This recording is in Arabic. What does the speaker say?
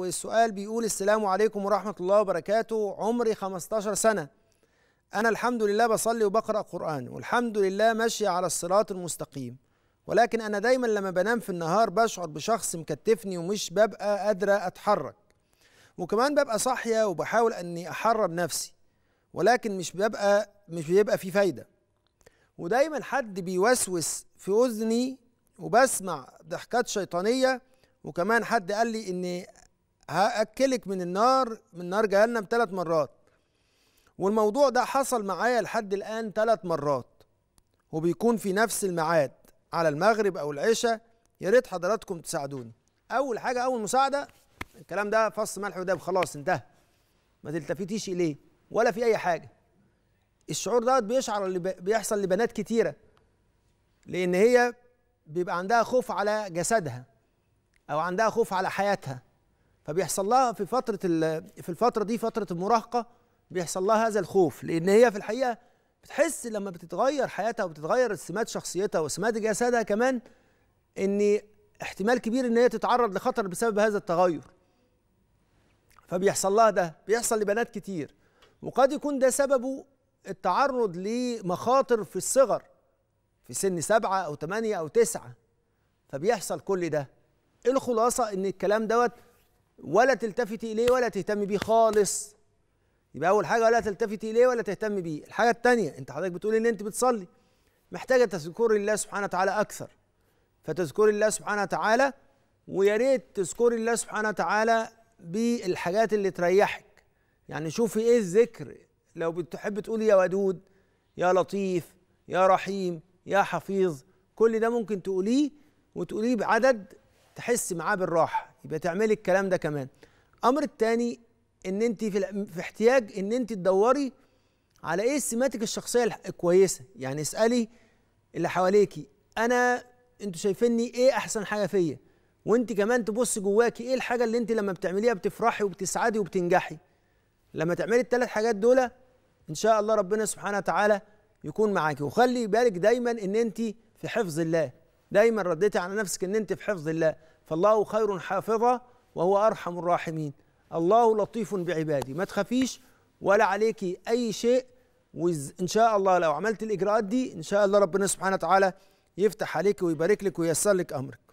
والسؤال بيقول السلام عليكم ورحمة الله وبركاته عمري 15 سنة أنا الحمد لله بصلي وبقرأ قرآن والحمد لله ماشية على الصراط المستقيم ولكن أنا دايما لما بنام في النهار بشعر بشخص مكتفني ومش ببقى قادرة أتحرك وكمان ببقى صاحية وبحاول أني أحرر نفسي ولكن مش ببقى مش بيبقى في فايدة ودايما حد بيوسوس في أذني وبسمع ضحكات شيطانية وكمان حد قال لي ان هاكلك من النار من نار جهنم ثلاث مرات والموضوع ده حصل معايا لحد الان ثلاث مرات وبيكون في نفس الميعاد على المغرب او العشاء يا ريت حضراتكم تساعدوني اول حاجه اول مساعده الكلام ده فص ملح وده خلاص انتهى ما تلتفتيش اليه ولا في اي حاجه الشعور دوت بيشعر اللي بيحصل لبنات كتيره لان هي بيبقى عندها خوف على جسدها او عندها خوف على حياتها فبيحصل لها في فتره في الفتره دي فتره المراهقه بيحصل لها هذا الخوف لان هي في الحقيقه بتحس لما بتتغير حياتها وبتتغير سمات شخصيتها وسمات جسدها كمان ان احتمال كبير ان هي تتعرض لخطر بسبب هذا التغير فبيحصل لها ده بيحصل لبنات كتير وقد يكون ده سببه التعرض لمخاطر في الصغر في سن سبعة أو ثمانية أو تسعة فبيحصل كل ده الخلاصة إن الكلام دوت ولا تلتفتي اليه ولا تهتمي بيه خالص يبقى اول حاجه ولا تلتفتي اليه ولا تهتمي بيه الحاجه الثانيه انت حضرتك بتقول ان انت بتصلي محتاجه تذكري الله سبحانه وتعالى اكثر فتذكري الله سبحانه وتعالى ويا ريت تذكري الله سبحانه وتعالى بالحاجات اللي تريحك يعني شوفي ايه الذكر لو بتحب تقولي يا ودود يا لطيف يا رحيم يا حفيظ كل ده ممكن تقوليه وتقوليه بعدد تحس معاه بالراحه يبقى تعملي الكلام ده كمان الامر الثاني ان انت في, في احتياج ان انت تدوري على ايه سماتك الشخصيه الكويسه يعني اسالي اللي حواليكي انا انتوا شايفيني ايه احسن حاجه فيا وانت كمان تبص جواكي ايه الحاجه اللي انت لما بتعمليها بتفرحي وبتسعدي وبتنجحي لما تعملي الثلاث حاجات دول ان شاء الله ربنا سبحانه وتعالى يكون معاكي وخلي بالك دايما ان انت في حفظ الله دايما رديتي على نفسك ان انت في حفظ الله فالله خير حافظه وهو ارحم الراحمين الله لطيف بعباده ما تخافيش ولا عليكي اي شيء وان شاء الله لو عملت الاجراءات دي ان شاء الله ربنا سبحانه وتعالى يفتح عليك ويبارك لك وييسر لك امرك